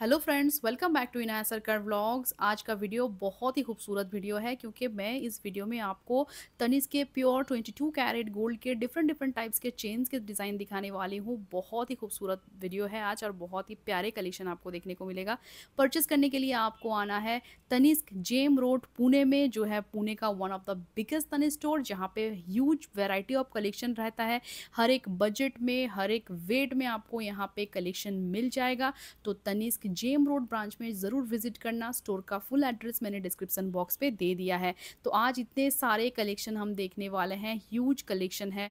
hello friends welcome back to Inaya Sarkar vlogs आज का video बहुत ही खूबसूरत वीडियो है क्योंकि मैं इस वीडियो में आपको तनिस के प्योर 22 कैरेट गोल्ड के डिफरेंट डिफरेंट टाइप्स के चेन्स के डिज़ाइन दिखाने वाली हूँ बहुत ही खूबसूरत वीडियो है आज और बहुत ही प्यारे कलेक्शन आपको देखने को मिलेगा परचेस करने के लिए आपको आना है तनिस्क जेम रोड पुणे में जो है पुणे का one of the biggest Tanishq store जहाँ पे ह्यूज वेराइटी ऑफ कलेक्शन रहता है हर एक बजट में हर एक वेट में आपको यहाँ पर कलेक्शन मिल जाएगा तो तनिस्क के जेम रोड ब्रांच में ज़रूर विजिट करना स्टोर का फुल एड्रेस मैंने डिस्क्रिप्शन बॉक्स पे दे दिया है तो आज इतने सारे कलेक्शन हम देखने वाले हैं ह्यूज कलेक्शन है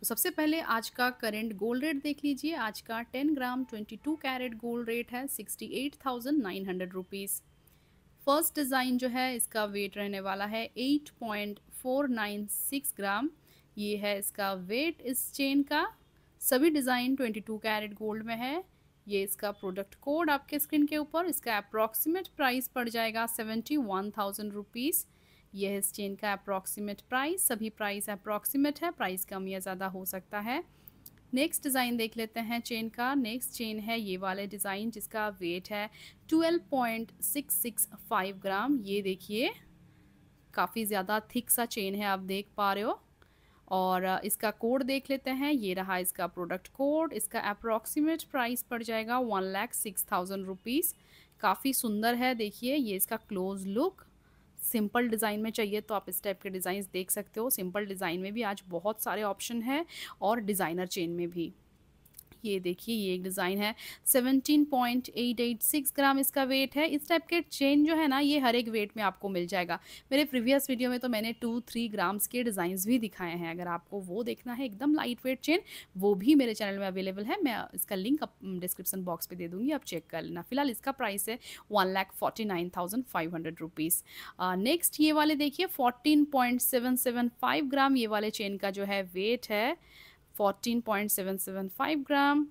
तो सबसे पहले आज का करेंट गोल्ड रेट देख लीजिए आज का 10 ग्राम 22 कैरेट गोल्ड रेट है 68,900 रुपीस फर्स्ट डिज़ाइन जो है इसका वेट रहने वाला है 8.496 ग्राम ये है इसका वेट इस चेन का सभी डिज़ाइन 22 कैरेट गोल्ड में है ये इसका प्रोडक्ट कोड आपके स्क्रीन के ऊपर इसका अप्रॉक्सीमेट प्राइस पड़ जाएगा सेवेंटी वन थाउजेंड रुपीज़ यह इस चेन का अप्रॉक्सीमेट प्राइस सभी प्राइस अप्रॉक्सीमेट है प्राइस कम या ज़्यादा हो सकता है नेक्स्ट डिज़ाइन देख लेते हैं चेन का नेक्स्ट चेन है ये वाले डिज़ाइन जिसका वेट है twelve point six six five gram ये देखिए काफ़ी ज़्यादा थिक सा चेन है आप देख पा रहे हो और इसका कोड देख लेते हैं ये रहा इसका प्रोडक्ट कोड इसका अप्रॉक्सीमेट प्राइस पड़ जाएगा one lakh six thousand rupees काफ़ी सुंदर है देखिए ये इसका क्लोज लुक सिंपल डिज़ाइन में चाहिए तो आप इस टाइप के डिज़ाइन देख सकते हो सिंपल डिज़ाइन में भी आज बहुत सारे ऑप्शन हैं और डिज़ाइनर चेन में भी ये देखिए ये एक डिज़ाइन है 17.886 ग्राम इसका वेट है इस टाइप के चेन जो है ना ये हर एक वेट में आपको मिल जाएगा मेरे प्रीवियस वीडियो में तो मैंने टू थ्री ग्राम्स के डिज़ाइन भी दिखाए हैं अगर आपको वो देखना है एकदम लाइट वेट चेन वो भी मेरे चैनल में अवेलेबल है मैं इसका लिंक डिस्क्रिप्सन बॉक्स पर दे दूँगी आप चेक कर लेना फिलहाल इसका प्राइस है one lakh forty nine thousand five hundred rupees next ये वाले देखिए fourteen point seven seven five gram ये वाले चेन का जो है वेट है 14.775 ग्राम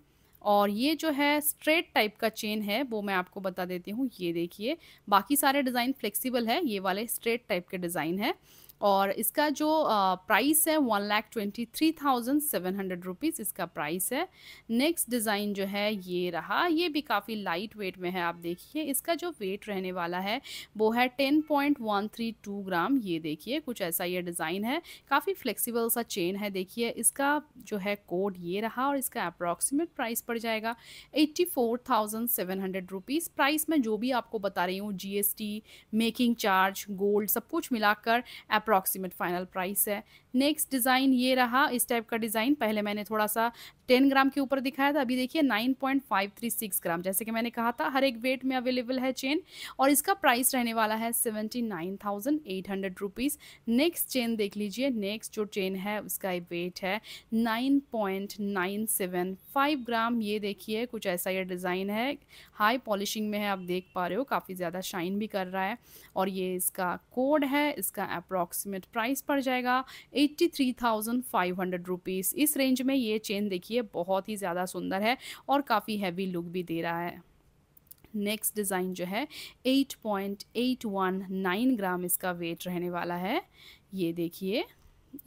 और ये जो है स्ट्रेट टाइप का चेन है वो मैं आपको बता देती हूँ ये देखिए बाकी सारे डिज़ाइन फ्लेक्सिबल है ये वाले स्ट्रेट टाइप के डिज़ाइन है और इसका जो प्राइस है one lakh twenty three thousand seven hundred rupees इसका प्राइस है नेक्स्ट डिज़ाइन जो है ये रहा ये भी काफ़ी लाइट वेट में है आप देखिए इसका जो वेट रहने वाला है वो है ten point one three two gram ये देखिए कुछ ऐसा ये डिज़ाइन है काफ़ी फ्लेक्सिबल सा चेन है देखिए इसका जो है कोड ये रहा और इसका अप्रॉक्सीमेट प्राइस पड़ जाएगा eighty four thousand seven hundred rupees price मैं जो भी आपको बता रही हूँ G S T making charge gold सब कुछ मिलाकर अप्रॉक्सीमेट फाइनल प्राइस है नेक्स्ट डिज़ाइन ये रहा इस टाइप का डिज़ाइन पहले मैंने थोड़ा सा 10 ग्राम के ऊपर दिखाया था अभी देखिए 9.536 ग्राम जैसे कि मैंने कहा था हर एक वेट में अवेलेबल है चेन और इसका प्राइस रहने वाला है seventy nine thousand eight hundred rupees next chain देख लीजिए नेक्स्ट जो चेन है उसका वेट है nine point nine seven five gram ये देखिए कुछ ऐसा ये डिज़ाइन है हाई पॉलिशिंग में है आप देख पा रहे हो काफ़ी ज़्यादा शाइन भी कर रहा है और ये इसका कोड है इसका अप्रॉक्सीमेट प्राइस पड़ जाएगा eighty three thousand five hundred rupees इस रेंज में ये चेन देखिए बहुत ही ज़्यादा सुंदर है और काफ़ी हैवी लुक भी दे रहा है नेक्स्ट डिज़ाइन जो है eight eight point one nine gram इसका वेट रहने वाला है ये देखिए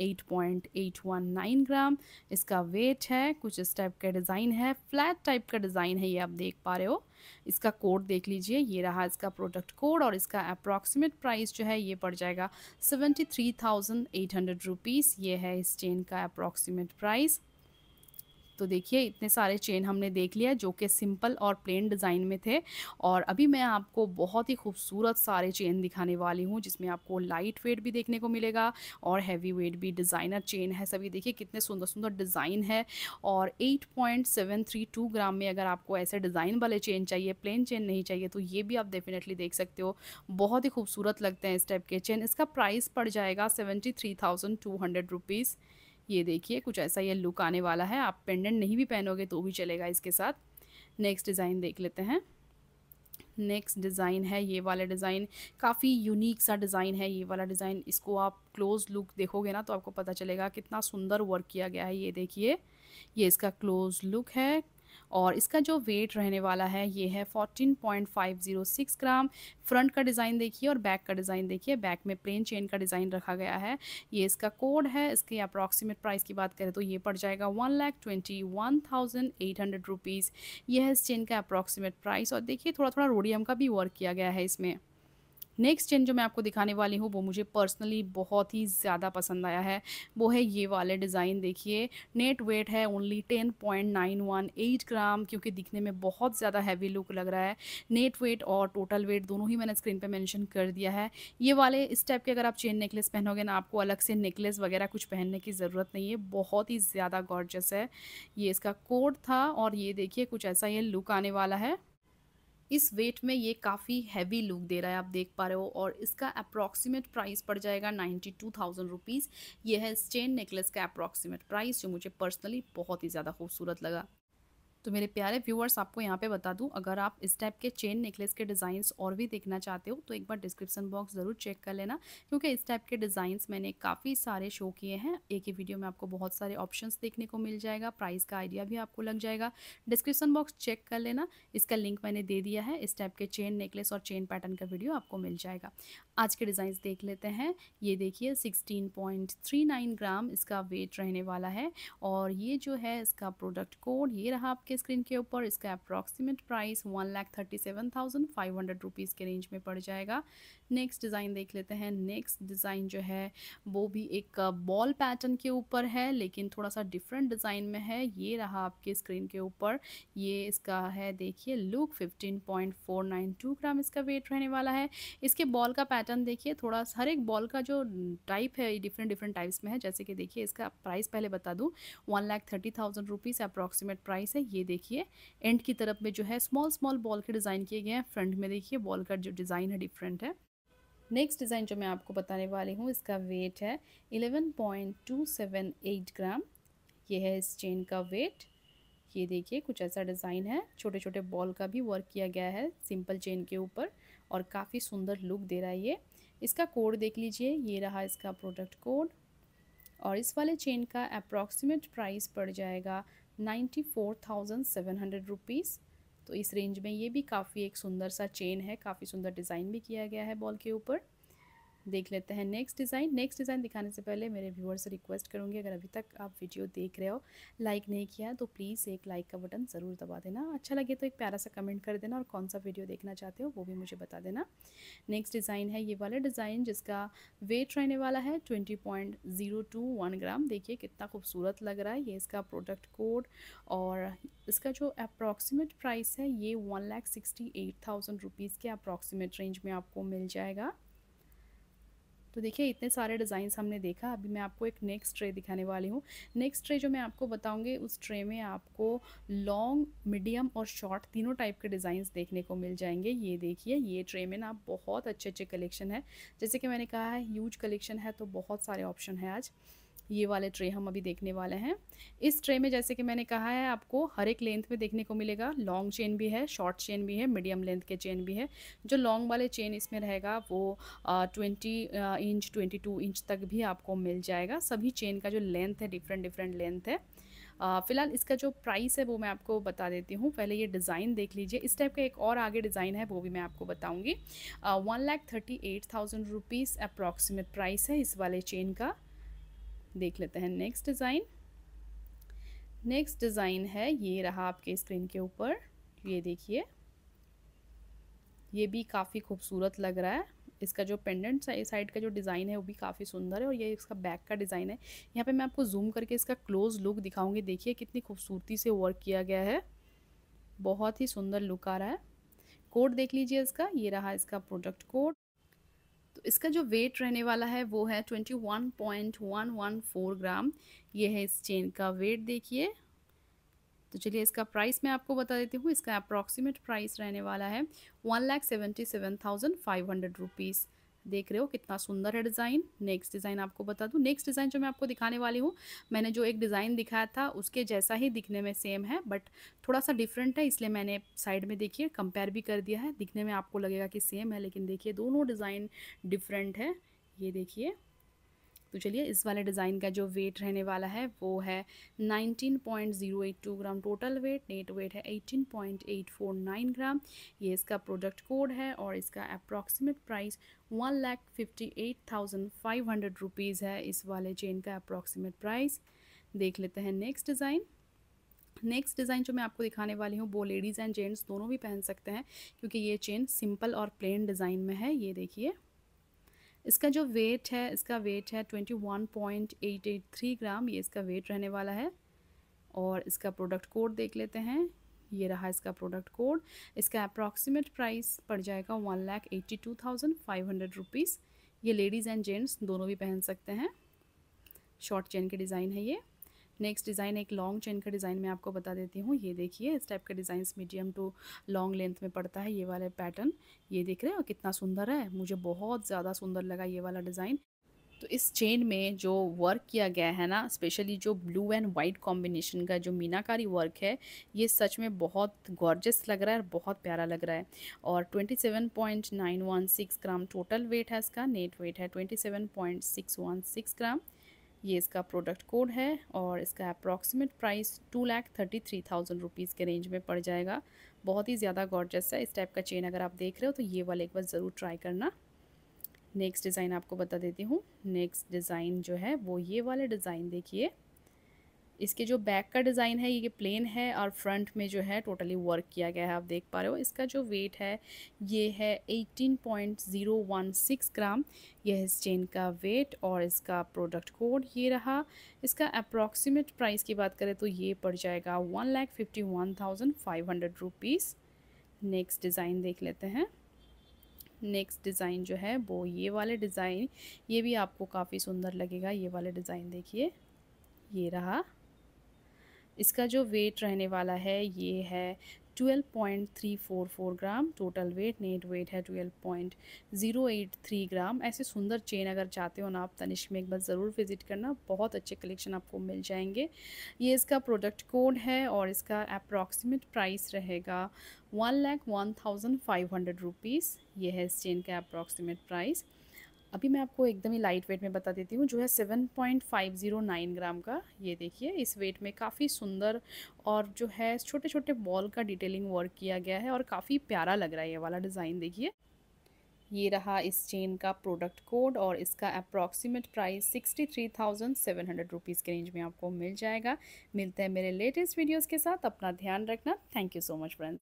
8.819 ग्राम इसका वेट है कुछ इस टाइप का डिज़ाइन है फ्लैट टाइप का डिज़ाइन है ये आप देख पा रहे हो इसका कोड देख लीजिए ये रहा इसका प्रोडक्ट कोड और इसका अप्रॉक्सीमेट प्राइस जो है ये पड़ जाएगा seventy three thousand eight hundred rupees ये है इस चेन का अप्रॉक्सीमेट प्राइस तो देखिए इतने सारे चेन हमने देख लिया जो कि सिंपल और प्लेन डिज़ाइन में थे और अभी मैं आपको बहुत ही खूबसूरत सारे चेन दिखाने वाली हूँ जिसमें आपको लाइट वेट भी देखने को मिलेगा और हैवी वेट भी डिज़ाइनर चेन है सभी देखिए कितने सुंदर सुंदर डिज़ाइन है और एट ग्राम में अगर आपको ऐसे डिज़ाइन वाले चेन चाहिए प्लेन चेन नहीं चाहिए तो ये भी आप डेफिनेटली देख सकते हो बहुत ही खूबसूरत लगते हैं इस टाइप के चेन इसका प्राइस पड़ जाएगा seventy three thousand two hundred rupees ये देखिए कुछ ऐसा ये लुक आने वाला है आप पेंडेंट नहीं भी पहनोगे तो भी चलेगा इसके साथ नेक्स्ट डिज़ाइन देख लेते हैं नेक्स्ट डिज़ाइन है ये वाला डिज़ाइन काफ़ी यूनिक सा डिज़ाइन है ये वाला डिज़ाइन इसको आप क्लोज लुक देखोगे ना तो आपको पता चलेगा कितना सुंदर वर्क किया गया है ये देखिए ये इसका क्लोज लुक है और इसका जो वेट रहने वाला है ये है 14.506 ग्राम फ्रंट का डिज़ाइन देखिए और बैक का डिज़ाइन देखिए बैक में प्लेन चेन का डिज़ाइन रखा गया है ये इसका कोड है इसके अप्रॉक्सीमेट प्राइस की बात करें तो ये पड़ जाएगा one lakh twenty one thousand eight hundred rupees यह है इस चेन का अप्रॉक्सीमेट प्राइस और देखिए थोड़ा थोड़ा रोडियम का भी वर्क किया गया है इसमें नेक्स्ट चेन जो मैं आपको दिखाने वाली हूँ वो मुझे पर्सनली बहुत ही ज़्यादा पसंद आया है वो है ये वाले डिज़ाइन देखिए नेट वेट है only ten point nine one eight gram क्योंकि दिखने में बहुत ज़्यादा हैवी लुक लग रहा है नेट वेट और टोटल वेट दोनों ही मैंने स्क्रीन पर मैंशन कर दिया है ये वाले इस टाइप के अगर आप चेन नेकलेस पहनोगे ना आपको अलग से नेकलेस वगैरह कुछ पहनने की ज़रूरत नहीं है बहुत ही ज़्यादा गॉर्जस है ये इसका कोड था और ये देखिए कुछ ऐसा ये लुक आने वाला है इस वेट में ये काफ़ी हैवी लुक दे रहा है आप देख पा रहे हो और इसका अप्रॉक्सीमेट प्राइस पड़ जाएगा नाइन्टी टू थाउजेंड रुपीज़ यह है इस चेन नेकलेस का अप्रॉक्सीमेट प्राइस जो मुझे पर्सनली बहुत ही ज़्यादा खूबसूरत लगा तो मेरे प्यारे व्यूअर्स आपको यहाँ पे बता दूँ अगर आप इस टाइप के चेन नेकलेस के डिज़ाइंस और भी देखना चाहते हो तो एक बार डिस्क्रिप्सन बॉक्स ज़रूर चेक कर लेना क्योंकि इस टाइप के डिज़ाइंस मैंने काफ़ी सारे शो किए हैं एक ही वीडियो में आपको बहुत सारे ऑप्शन देखने को मिल जाएगा प्राइस का आइडिया भी आपको लग जाएगा डिस्क्रिप्सन बॉक्स चेक कर लेना इसका लिंक मैंने दे दिया है इस टाइप के चेन नेकलेस और चेन पैटर्न का वीडियो आपको मिल जाएगा आज के डिज़ाइंस देख लेते हैं ये देखिए सिक्सटीन ग्राम इसका वेट रहने वाला है और ये जो है इसका प्रोडक्ट कोड ये रहा आपके आपके स्क्रीन के ऊपर इसका approximate price one lakh thirty seven thousand five hundred rupees के रेंज में पड़ जाएगा नेक्स्ट डिज़ाइन देख लेते हैं नेक्स्ट डिज़ाइन जो है वो भी एक बॉल पैटर्न के ऊपर है लेकिन थोड़ा सा डिफरेंट डिज़ाइन में है ये रहा आपके स्क्रीन के ऊपर ये इसका है देखिए look fifteen point four nine two gram इसका वेट रहने वाला है इसके बॉल का पैटर्न देखिए थोड़ा हर एक बॉल का जो टाइप है डिफरेंट डिफरेंट टाइप्स में है जैसे कि देखिए इसका प्राइस पहले बता दूँ one lakh thirty thousand rupees approximate price है ये ये देखिए एंड की तरफ में जो है स्मॉल स्मॉल बॉल के डिज़ाइन किए गए हैं फ्रंट में देखिए बॉल का जो डिज़ाइन है डिफरेंट है नेक्स्ट डिज़ाइन जो मैं आपको बताने वाली हूँ इसका वेट है 11.278 ग्राम ये है इस चेन का वेट ये देखिए कुछ ऐसा डिज़ाइन है छोटे छोटे बॉल का भी वर्क किया गया है सिंपल चेन के ऊपर और काफ़ी सुंदर लुक दे रहा है ये इसका कोड देख लीजिए ये रहा इसका प्रोडक्ट कोड और इस वाले चेन का अप्रॉक्सीमेट प्राइस पड़ जाएगा ninety four thousand seven hundred rupees तो इस रेंज में ये भी काफ़ी एक सुंदर सा चेन है काफ़ी सुंदर डिज़ाइन भी किया गया है बॉल के ऊपर देख लेते हैं नेक्स्ट डिज़ाइन नेक्स्ट डिज़ाइन दिखाने से पहले मेरे व्यूअर्स से रिक्वेस्ट करूँगी अगर अभी तक आप वीडियो देख रहे हो लाइक नहीं किया तो प्लीज़ एक लाइक का बटन ज़रूर दबा देना अच्छा लगे तो एक प्यारा सा कमेंट कर देना और कौन सा वीडियो देखना चाहते हो वो भी मुझे बता देना नेक्स्ट डिज़ाइन है ये वाला डिज़ाइन जिसका वेट रहने वाला है twenty point zero two one gram देखिए कितना खूबसूरत लग रहा है ये इसका प्रोडक्ट कोड और इसका जो अप्रॉक्सीमेट प्राइस है ये one lakh sixty eight thousand rupees के अप्रॉक्सीमेट रेंज में आपको मिल जाएगा तो देखिए इतने सारे डिज़ाइंस हमने देखा अभी मैं आपको एक नेक्स्ट ट्रे दिखाने वाली हूँ नेक्स्ट ट्रे जो मैं आपको बताऊँगी उस ट्रे में आपको लॉन्ग मीडियम और शॉर्ट तीनों टाइप के डिज़ाइंस देखने को मिल जाएंगे ये देखिए ये ट्रे में ना बहुत अच्छे अच्छे कलेक्शन है जैसे कि मैंने कहा है ह्यूज कलेक्शन है तो बहुत सारे ऑप्शन है आज ये वाले ट्रे हम अभी देखने वाले हैं इस ट्रे में जैसे कि मैंने कहा है आपको हर एक लेंथ में देखने को मिलेगा लॉन्ग चेन भी है शॉर्ट चेन भी है मीडियम लेंथ के चेन भी है जो लॉन्ग वाले चेन इसमें रहेगा वो twenty inch twenty two inch तक भी आपको मिल जाएगा सभी चेन का जो लेंथ है डिफरेंट डिफरेंट लेंथ है फ़िलहाल इसका जो प्राइस है वो मैं आपको बता देती हूँ पहले ये डिज़ाइन देख लीजिए इस टाइप का एक और आगे डिज़ाइन है वो भी मैं आपको बताऊँगी one lakh thirty eight thousand rupees approximate price है इस वाले चेन का देख लेते हैं नेक्स्ट डिज़ाइन नेक्स्ट डिज़ाइन है ये रहा आपके स्क्रीन के ऊपर ये देखिए ये भी काफ़ी खूबसूरत लग रहा है इसका जो पेंडेंट साइड का जो डिज़ाइन है वो भी काफ़ी सुंदर है और ये इसका बैक का डिज़ाइन है यहाँ पे मैं आपको जूम करके इसका क्लोज लुक दिखाऊंगी देखिए कितनी खूबसूरती से वर्क किया गया है बहुत ही सुंदर लुक आ रहा है कोड देख लीजिए इसका ये रहा इसका प्रोडक्ट कोड तो इसका जो वेट रहने वाला है वो है twenty one point one one four gram ये है इस चेन का वेट देखिए तो चलिए इसका प्राइस मैं आपको बता देती हूँ इसका अप्रॉक्सीमेट प्राइस रहने वाला है one lakh seventy seven thousand five hundred rupees देख रहे हो कितना सुंदर है डिज़ाइन नेक्स्ट डिज़ाइन आपको बता दूँ नेक्स्ट डिज़ाइन जो मैं आपको दिखाने वाली हूँ मैंने जो एक डिज़ाइन दिखाया था उसके जैसा ही दिखने में सेम है बट थोड़ा सा डिफरेंट है इसलिए मैंने साइड में देखिए कंपेयर भी कर दिया है दिखने में आपको लगेगा कि सेम है लेकिन देखिए दोनों डिज़ाइन डिफरेंट है ये देखिए तो चलिए इस वाले डिज़ाइन का जो वेट रहने वाला है वो है 19.082 gram total weight net weight है 18.849 ग्राम ये इसका प्रोडक्ट कोड है और इसका approximate price one lakh fifty eight thousand five hundred rupees है इस वाले चेन का अप्रॉक्सीमेट प्राइस देख लेते हैं नेक्स्ट डिज़ाइन नेक्स्ट डिज़ाइन जो मैं आपको दिखाने वाली हूँ वो लेडीज़ एंड जेंट्स दोनों भी पहन सकते हैं क्योंकि ये चेन सिंपल और प्लेन डिज़ाइन में है ये देखिए इसका जो वेट है इसका वेट है 21.883 ग्राम ये इसका वेट रहने वाला है और इसका प्रोडक्ट कोड देख लेते हैं ये रहा इसका प्रोडक्ट कोड इसका अप्रॉक्सीमेट प्राइस पड़ जाएगा one lakh eighty two thousand five hundred rupees ये लेडीज़ एंड जेंट्स दोनों भी पहन सकते हैं शॉर्ट चेन के डिज़ाइन है ये नेक्स्ट डिज़ाइन एक लॉन्ग चेन का डिज़ाइन मैं आपको बता देती हूँ ये देखिए इस टाइप का design medium to long length में पड़ता है ये वाला पैटर्न ये देख रहे हो कितना सुंदर है मुझे बहुत ज़्यादा सुंदर लगा ये वाला डिज़ाइन तो इस चेन में जो वर्क किया गया है ना स्पेशली जो ब्लू एंड वाइट कॉम्बिनेशन का जो मीनाकारी वर्क है ये सच में बहुत गॉर्जस लग रहा है और बहुत प्यारा लग रहा है और 27.916 ग्राम टोटल वेट है इसका नेट वेट है 27.616 ग्राम ये इसका प्रोडक्ट कोड है और इसका approximate price two lakh thirty three thousand rupees के रेंज में पड़ जाएगा बहुत ही ज़्यादा गॉर्जस है इस टाइप का चेन अगर आप देख रहे हो तो ये वाला एक बार ज़रूर ट्राई करना नेक्स्ट डिज़ाइन आपको बता देती हूँ नेक्स्ट डिज़ाइन जो है वो ये वाला डिज़ाइन देखिए इसके जो बैक का डिज़ाइन है ये प्लेन है और फ्रंट में जो है टोटली वर्क किया गया है आप देख पा रहे हो इसका जो वेट है ये है 18.016 ग्राम यह है इस चेन का वेट और इसका प्रोडक्ट कोड ये रहा इसका अप्रॉक्सीमेट प्राइस की बात करें तो ये पड़ जाएगा one lakh fifty one thousand five hundred rupees next design देख लेते हैं नेक्स्ट डिज़ाइन जो है वो ये वाले डिज़ाइन ये भी आपको काफ़ी सुंदर लगेगा ये वाले डिज़ाइन देखिए ये रहा इसका जो वेट रहने वाला है ये है 12.344 gram total weight net weight है 12.083 ग्राम ऐसे सुंदर चेन अगर चाहते हो ना आप तनिष्क में एक बार ज़रूर विज़िट करना बहुत अच्छे कलेक्शन आपको मिल जाएंगे ये इसका प्रोडक्ट कोड है और इसका अप्रॉक्सीमेट प्राइस रहेगा one lakh one thousand five hundred rupees ये है इस चेन का अप्रॉक्सीमेट प्राइस अभी मैं आपको एकदम ही लाइट वेट में बता देती हूँ जो है 7.509 ग्राम का ये देखिए इस वेट में काफ़ी सुंदर और जो है छोटे छोटे बॉल का डिटेलिंग वर्क किया गया है और काफ़ी प्यारा लग रहा है ये वाला डिज़ाइन देखिए ये रहा इस चेन का प्रोडक्ट कोड और इसका approximate price sixty three thousand seven hundred rupees के रेंज में आपको मिल जाएगा मिलते हैं मेरे लेटेस्ट वीडियोज़ के साथ अपना ध्यान रखना thank you so much friends